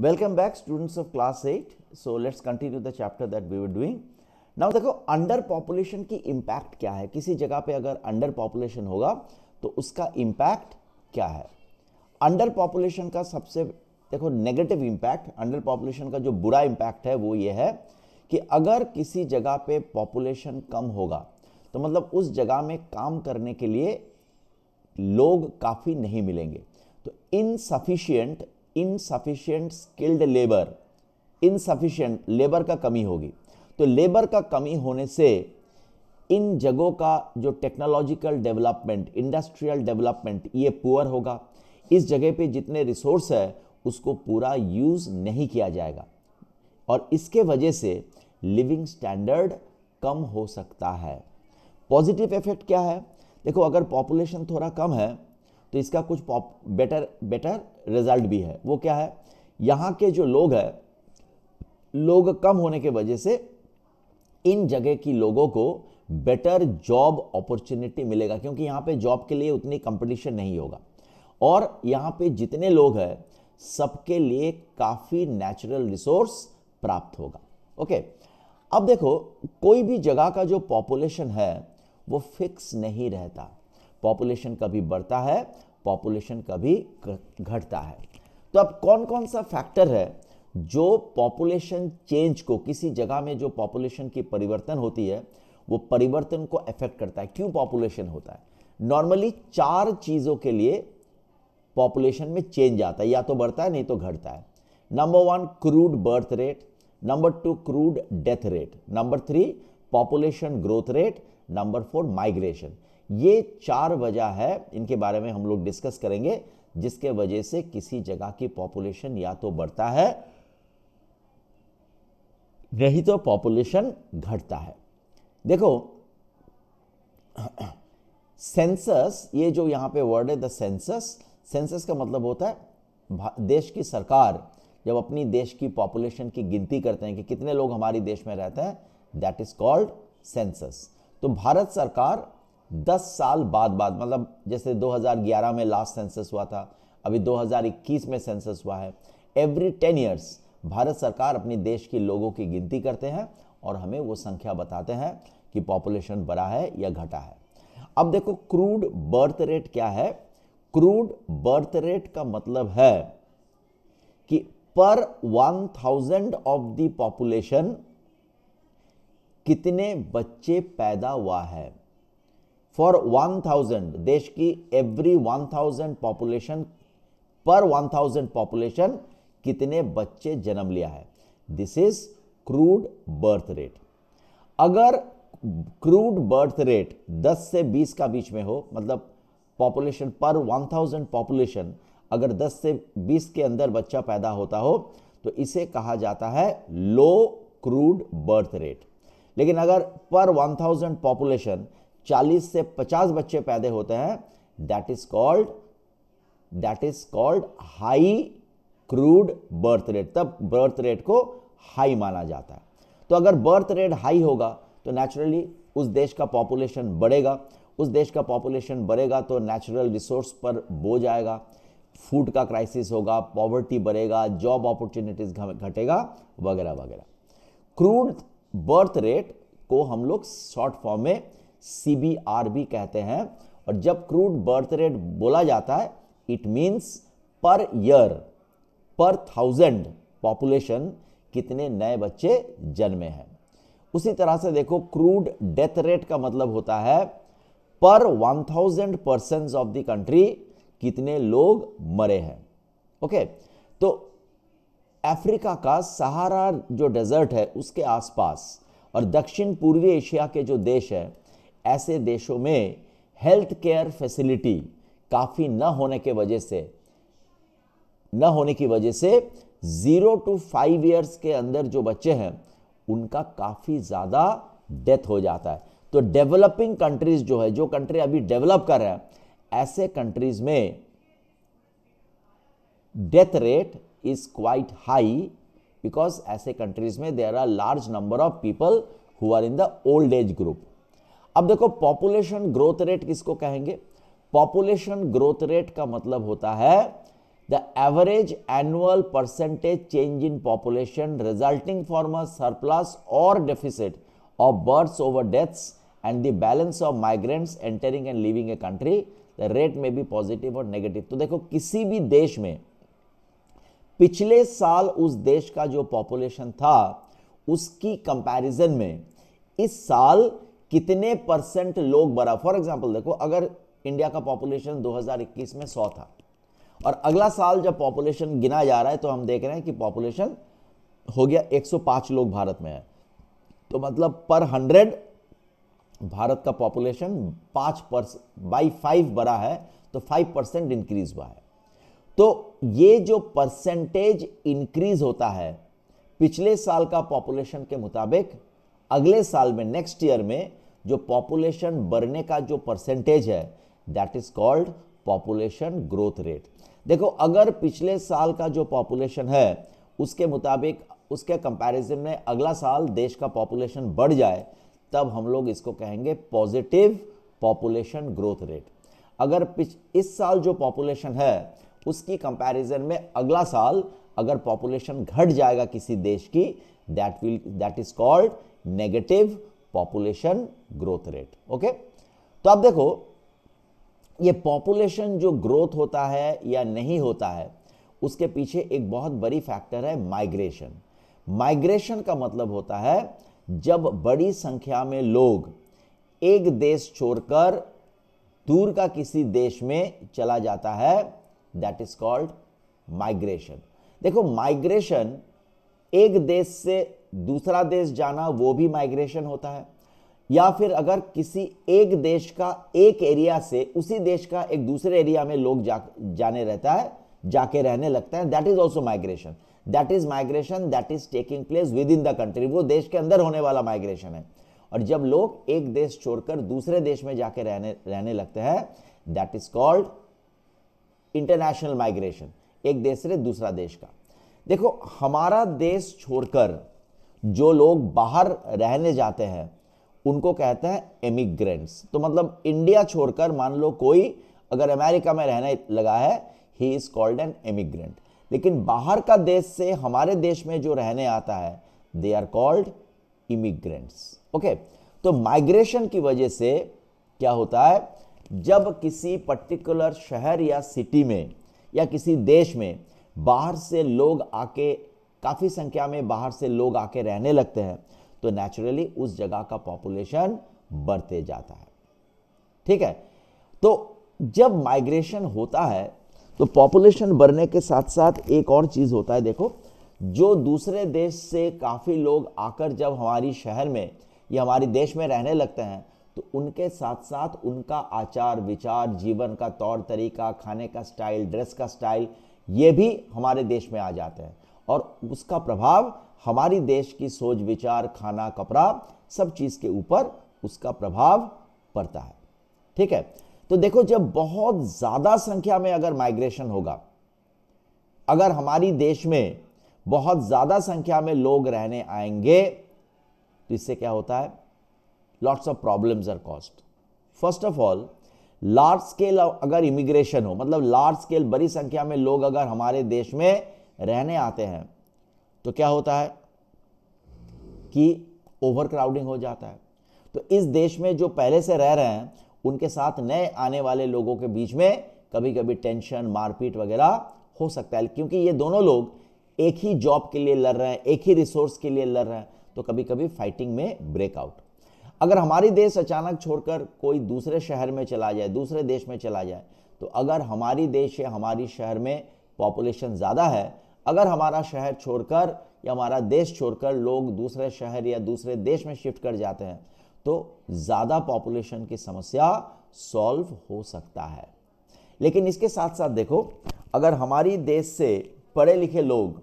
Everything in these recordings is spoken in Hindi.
Welcome back students of class eight so let's continue the chapter that we were doing now देखो अंडर पॉपुलेशन की इम्पैक्ट क्या है किसी जगह पे अगर अंडर पॉपुलेशन होगा तो उसका इम्पैक्ट क्या है अंडर पॉपुलेशन का सबसे देखो नेगेटिव इम्पैक्ट अंडर पॉपुलेशन का जो बुरा इम्पैक्ट है वो ये है कि अगर किसी जगह पे पॉपुलेशन कम होगा तो मतलब उस जगह में काम करने के लिए लोग काफ़ी नहीं मिलेंगे तो insufficient insufficient skilled labour insufficient labour का कमी होगी तो लेबर का कमी होने से इन जगहों का जो टेक्नोलॉजिकल डेवलपमेंट इंडस्ट्रियल डेवलपमेंट ये पुअर होगा इस जगह पे जितने रिसोर्स है उसको पूरा यूज़ नहीं किया जाएगा और इसके वजह से लिविंग स्टैंडर्ड कम हो सकता है पॉजिटिव इफेक्ट क्या है देखो अगर पॉपुलेशन थोड़ा कम है तो इसका कुछ बेटर बेटर रिजल्ट भी है वो क्या है यहाँ के जो लोग हैं लोग कम होने के वजह से इन जगह की लोगों को बेटर जॉब अपॉर्चुनिटी मिलेगा क्योंकि यहाँ पे जॉब के लिए उतनी कंपटीशन नहीं होगा और यहाँ पे जितने लोग हैं सबके लिए काफ़ी नेचुरल रिसोर्स प्राप्त होगा ओके अब देखो कोई भी जगह का जो पॉपुलेशन है वो फिक्स नहीं रहता पॉपुलेशन कभी बढ़ता है पॉपुलेशन कभी घटता है तो अब कौन कौन सा फैक्टर है जो पॉपुलेशन चेंज को किसी जगह में जो पॉपुलेशन की परिवर्तन होती है वो परिवर्तन को अफेक्ट करता है क्यों पॉपुलेशन होता है नॉर्मली चार चीज़ों के लिए पॉपुलेशन में चेंज आता है या तो बढ़ता है नहीं तो घटता है number one crude birth rate number two crude death rate number three population growth rate number four migration ये चार वजह है इनके बारे में हम लोग डिस्कस करेंगे जिसके वजह से किसी जगह की पॉपुलेशन या तो बढ़ता है नहीं तो पॉपुलेशन घटता है देखो सेंसस ये जो यहां पे वर्ड है द सेंसस सेंसस का मतलब होता है देश की सरकार जब अपनी देश की पॉपुलेशन की गिनती करते हैं कि कितने लोग हमारे देश में रहते हैं दैट इज कॉल्ड सेंसस तो भारत सरकार दस साल बाद बाद मतलब जैसे 2011 में लास्ट सेंसस हुआ था अभी 2021 में सेंसस हुआ है एवरी टेन ईयर्स भारत सरकार अपने देश के लोगों की गिनती करते हैं और हमें वो संख्या बताते हैं कि पॉपुलेशन बढ़ा है या घटा है अब देखो क्रूड बर्थ रेट क्या है क्रूड बर्थ रेट का मतलब है कि पर वन थाउजेंड ऑफ दॉपुलेशन कितने बच्चे पैदा हुआ है फॉर 1000 देश की एवरी 1000 पॉपुलेशन पर 1000 पॉपुलेशन कितने बच्चे जन्म लिया है this is crude birth rate अगर क्रूड बर्थ रेट 10 से 20 का बीच में हो मतलब पॉपुलेशन पर 1000 पॉपुलेशन अगर 10 से 20 के अंदर बच्चा पैदा होता हो तो इसे कहा जाता है लो क्रूड बर्थ रेट लेकिन अगर पर 1000 पॉपुलेशन चालीस से पचास बच्चे पैदा होते हैं that is called that is called high crude birth rate तब बर्थ रेट को हाई माना जाता है तो अगर बर्थ रेट हाई होगा तो नेचुरली उस देश का पॉपुलेशन बढ़ेगा उस देश का पॉपुलेशन बढ़ेगा तो नेचुरल रिसोर्स पर बोझ आएगा फूड का क्राइसिस होगा पॉवर्टी बढ़ेगा जॉब अपॉर्चुनिटीज घटेगा वगैरह वगैरह क्रूड बर्थ रेट को हम लोग शॉर्ट फॉर्म में सी कहते हैं और जब क्रूड बर्थ रेट बोला जाता है it means per year per thousand population कितने नए बच्चे जन्मे हैं उसी तरह से देखो क्रूड डेथ रेट का मतलब होता है per 1000 thousand person of the country कितने लोग मरे हैं ओके तो अफ्रीका का सहारा जो डेजर्ट है उसके आसपास और दक्षिण पूर्वी एशिया के जो देश हैं ऐसे देशों में हेल्थ केयर फैसिलिटी काफ़ी न होने के वजह से न होने की वजह से ज़ीरो टू फाइव ईयर्स के अंदर जो बच्चे हैं उनका काफ़ी ज़्यादा डेथ हो जाता है तो डेवलपिंग कंट्रीज़ जो है जो कंट्री अभी डेवलप कर रहे हैं ऐसे कंट्रीज़ में death rate is quite high because ऐसे कंट्रीज़ में there are large number of people who are in the old age group अब देखो पॉपुलेशन ग्रोथ रेट किसको कहेंगे पॉपुलेशन ग्रोथ रेट का मतलब होता है the average annual percentage change in population resulting from a surplus और deficit of births over deaths and the balance of migrants entering and leaving a country the rate में be पॉजिटिव और नेगेटिव तो देखो किसी भी देश में पिछले साल उस देश का जो पॉपुलेशन था उसकी कंपैरिजन में इस साल कितने परसेंट लोग बड़ा फॉर एग्जाम्पल देखो अगर इंडिया का पॉपुलेशन 2021 में 100 था और अगला साल जब पॉपुलेशन गिना जा रहा है तो हम देख रहे हैं कि पॉपुलेशन हो गया 105 लोग भारत में तो मतलब है तो मतलब पर हंड्रेड भारत का पॉपुलेशन पांच परसेंट बाई फाइव बड़ा है तो फाइव परसेंट इंक्रीज हुआ है तो ये जो परसेंटेज इंक्रीज होता है पिछले साल का पॉपुलेशन के मुताबिक अगले साल में नेक्स्ट ईयर में जो पॉपुलेशन बढ़ने का जो परसेंटेज है that is called population growth rate देखो अगर पिछले साल का जो पॉपुलेशन है उसके मुताबिक उसके कंपैरिजन में अगला साल देश का पॉपुलेशन बढ़ जाए तब हम लोग इसको कहेंगे पॉजिटिव पॉपुलेशन ग्रोथ रेट अगर पिछ इस साल जो पॉपुलेशन है उसकी कंपैरिजन में अगला साल अगर पॉपुलेशन घट जाएगा किसी देश की that will that is called negative population growth rate okay तो अब देखो ये पॉपुलेशन जो ग्रोथ होता है या नहीं होता है उसके पीछे एक बहुत बड़ी फैक्टर है माइग्रेशन माइग्रेशन का मतलब होता है जब बड़ी संख्या में लोग एक देश छोड़कर दूर का किसी देश में चला जाता है दैट इज कॉल्ड माइग्रेशन देखो माइग्रेशन एक देश से दूसरा देश जाना वो भी माइग्रेशन होता है या फिर अगर किसी एक देश का एक एरिया से उसी देश का एक दूसरे एरिया में लोग जा जाने रहता है जाके रहने लगता है that is also migration that is migration that is taking place within the country वो देश के अंदर होने वाला माइग्रेशन है और जब लोग एक देश छोड़कर दूसरे देश में जाके रहने रहने लगते हैं that is called international migration एक देश से दूसरा देश का देखो हमारा देश छोड़कर जो लोग बाहर रहने जाते हैं उनको कहते हैं इमिग्रेंट्स तो मतलब इंडिया छोड़कर मान लो कोई अगर अमेरिका में रहने लगा है he is called an immigrant लेकिन बाहर का देश से हमारे देश में जो रहने आता है they are called immigrants okay तो माइग्रेशन की वजह से क्या होता है जब किसी पर्टिकुलर शहर या सिटी में या किसी देश में बाहर से लोग आके काफ़ी संख्या में बाहर से लोग आके रहने लगते हैं तो नेचुरली उस जगह का पॉपुलेशन बढ़ते जाता है ठीक है तो जब माइग्रेशन होता है तो पॉपुलेशन बढ़ने के साथ साथ एक और चीज़ होता है देखो जो दूसरे देश से काफ़ी लोग आकर जब हमारी शहर में या हमारे देश में रहने लगते हैं तो उनके साथ साथ उनका आचार विचार जीवन का तौर तरीका खाने का स्टाइल ड्रेस का स्टाइल ये भी हमारे देश में आ जाते हैं और उसका प्रभाव हमारी देश की सोच विचार खाना कपड़ा सब चीज़ के ऊपर उसका प्रभाव पड़ता है ठीक है तो देखो जब बहुत ज़्यादा संख्या में अगर माइग्रेशन होगा अगर हमारी देश में बहुत ज़्यादा संख्या में लोग रहने आएंगे तो इससे क्या होता है lots of problems are cost first of all large scale अगर इमिग्रेशन हो मतलब लार्ज स्केल बड़ी संख्या में लोग अगर हमारे देश में रहने आते हैं तो क्या होता है कि ओवर क्राउडिंग हो जाता है तो इस देश में जो पहले से रह रहे हैं उनके साथ नए आने वाले लोगों के बीच में कभी कभी टेंशन मारपीट वगैरह हो सकता है क्योंकि ये दोनों लोग एक ही जॉब के लिए लड़ रहे हैं एक ही रिसोर्स के लिए लड़ रहे हैं तो कभी कभी फाइटिंग में ब्रेकआउट अगर हमारी देश अचानक छोड़कर कोई दूसरे शहर में चला जाए दूसरे देश में चला जाए तो अगर हमारी देश या हमारी शहर में पॉपुलेशन ज़्यादा है अगर हमारा शहर छोड़कर या हमारा देश छोड़कर लोग दूसरे शहर या दूसरे देश में शिफ्ट कर जाते हैं तो ज़्यादा पॉपुलेशन की समस्या सॉल्व हो सकता है लेकिन इसके साथ साथ देखो अगर हमारी देश से पढ़े लिखे लोग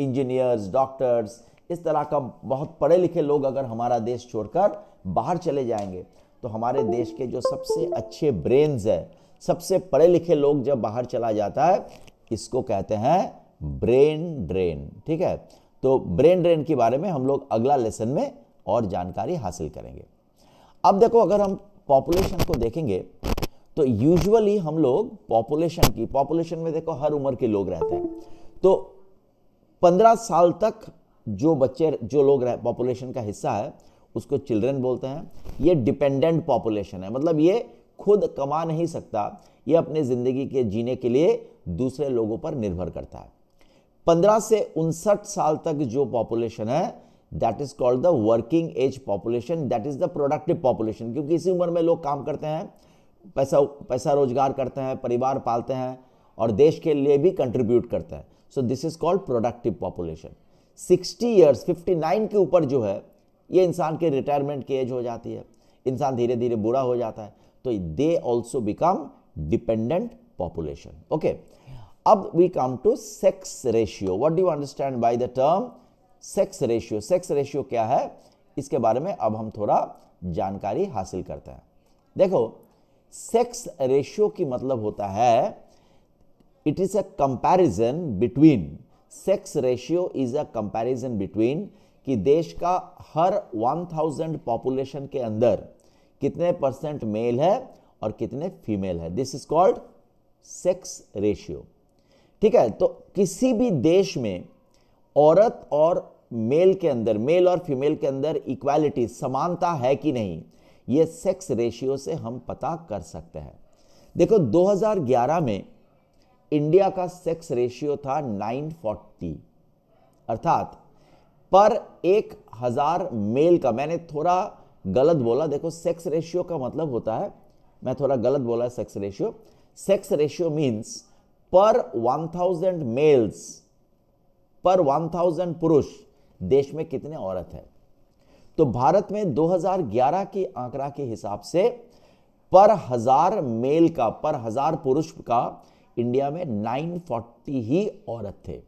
इंजीनियर्स डॉक्टर्स इस तरह का बहुत पढ़े लिखे लोग अगर हमारा देश छोड़कर बाहर चले जाएंगे तो हमारे देश के जो सबसे अच्छे ब्रेन्स है सबसे पढ़े लिखे लोग जब बाहर चला जाता है इसको कहते हैं ब्रेन ड्रेन ठीक है तो ब्रेन ड्रेन के बारे में हम लोग अगला लेसन में और जानकारी हासिल करेंगे अब देखो अगर हम पॉपुलेशन को देखेंगे तो यूजुअली हम लोग पॉपुलेशन की पॉपुलेशन में देखो हर उम्र के लोग रहते हैं तो 15 साल तक जो बच्चे जो लोग रह पॉपुलेशन का हिस्सा है उसको चिल्ड्रन बोलते हैं ये डिपेंडेंट पॉपुलेशन है मतलब ये खुद कमा नहीं सकता ये अपने ज़िंदगी के जीने के लिए दूसरे लोगों पर निर्भर करता है 15 से उनसठ साल तक जो पॉपुलेशन है that is called the working age population that is the productive population क्योंकि इसी उम्र में लोग काम करते हैं पैसा पैसा रोजगार करते हैं परिवार पालते हैं और देश के लिए भी कंट्रीब्यूट करते हैं so this is called productive population 60 years 59 के ऊपर जो है ये इंसान के रिटायरमेंट की एज हो जाती है इंसान धीरे धीरे बुरा हो जाता है तो they also become dependent population okay अब we come to sex ratio what do you understand by the term sex ratio sex ratio क्या है इसके बारे में अब हम थोड़ा जानकारी हासिल करते हैं देखो सेक्स रेशियो की मतलब होता है it is a comparison between sex ratio is a comparison between कि देश का हर 1000 थाउजेंड पॉपुलेशन के अंदर कितने परसेंट मेल है और कितने फीमेल है this is called sex ratio ठीक है तो किसी भी देश में औरत और मेल के अंदर मेल और फीमेल के अंदर इक्वालिटी समानता है कि नहीं ये सेक्स रेशियो से हम पता कर सकते हैं देखो 2011 में इंडिया का सेक्स रेशियो था 940 अर्थात पर एक हजार मेल का मैंने थोड़ा गलत बोला देखो सेक्स रेशियो का मतलब होता है मैं थोड़ा गलत बोला sex ratio sex ratio means per 1000 mails पर 1000 पुरुष देश में कितने औरत है तो भारत में 2011 के आंकड़ा के हिसाब से पर हजार मेल का पर हजार पुरुष का इंडिया में 940 ही औरत थे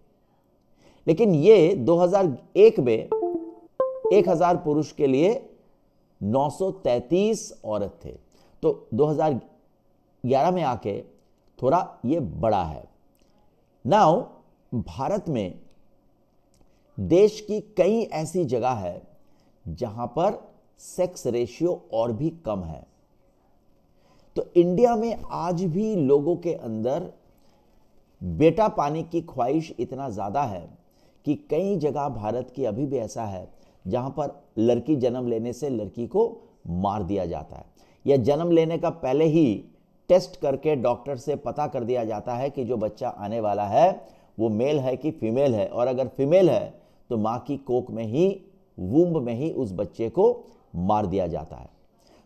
लेकिन ये 2001 में 1000 पुरुष के लिए 933 औरत थे तो 2011 में आके थोड़ा ये बड़ा है नाउ भारत में देश की कई ऐसी जगह है जहां पर सेक्स रेशियो और भी कम है तो इंडिया में आज भी लोगों के अंदर बेटा पाने की ख्वाहिश इतना ज़्यादा है कि कई जगह भारत की अभी भी ऐसा है जहां पर लड़की जन्म लेने से लड़की को मार दिया जाता है या जन्म लेने का पहले ही टेस्ट करके डॉक्टर से पता कर दिया जाता है कि जो बच्चा आने वाला है वो मेल है कि फीमेल है और अगर फीमेल है तो माँ की कोक में ही वूम्ब में ही उस बच्चे को मार दिया जाता है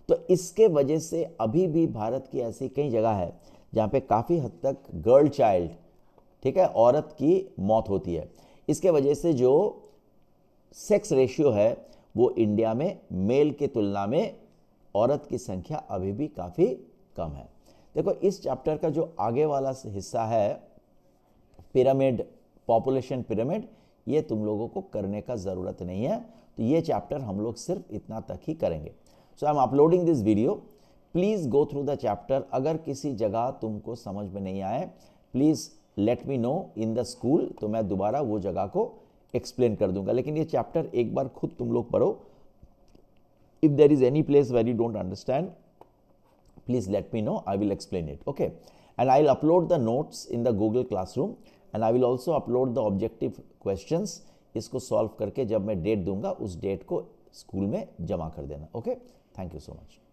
तो इसके वजह से अभी भी भारत की ऐसी कई जगह है जहाँ पे काफ़ी हद तक गर्ल चाइल्ड ठीक है औरत की मौत होती है इसके वजह से जो सेक्स रेशियो है वो इंडिया में मेल के तुलना में औरत की संख्या अभी भी काफ़ी कम है देखो इस चैप्टर का जो आगे वाला हिस्सा है पिरामिड पॉपुलेशन पिरामिड ये तुम लोगों को करने का ज़रूरत नहीं है तो ये चैप्टर हम लोग सिर्फ इतना तक ही करेंगे so I am uploading this video please go through the chapter अगर किसी जगह तुमको समझ में नहीं आए please let me know in the school तो मैं दोबारा वो जगह को एक्सप्लेन कर दूंगा लेकिन ये चैप्टर एक बार खुद तुम लोग पढ़ो if there is any place where you don't understand please let me know. I will explain it. Okay. And I'll upload the notes in the Google Classroom and I will also upload the objective questions. Isko solve karke jab मैं date dunga, us date ko school में jama kar dena. Okay? Thank you so much.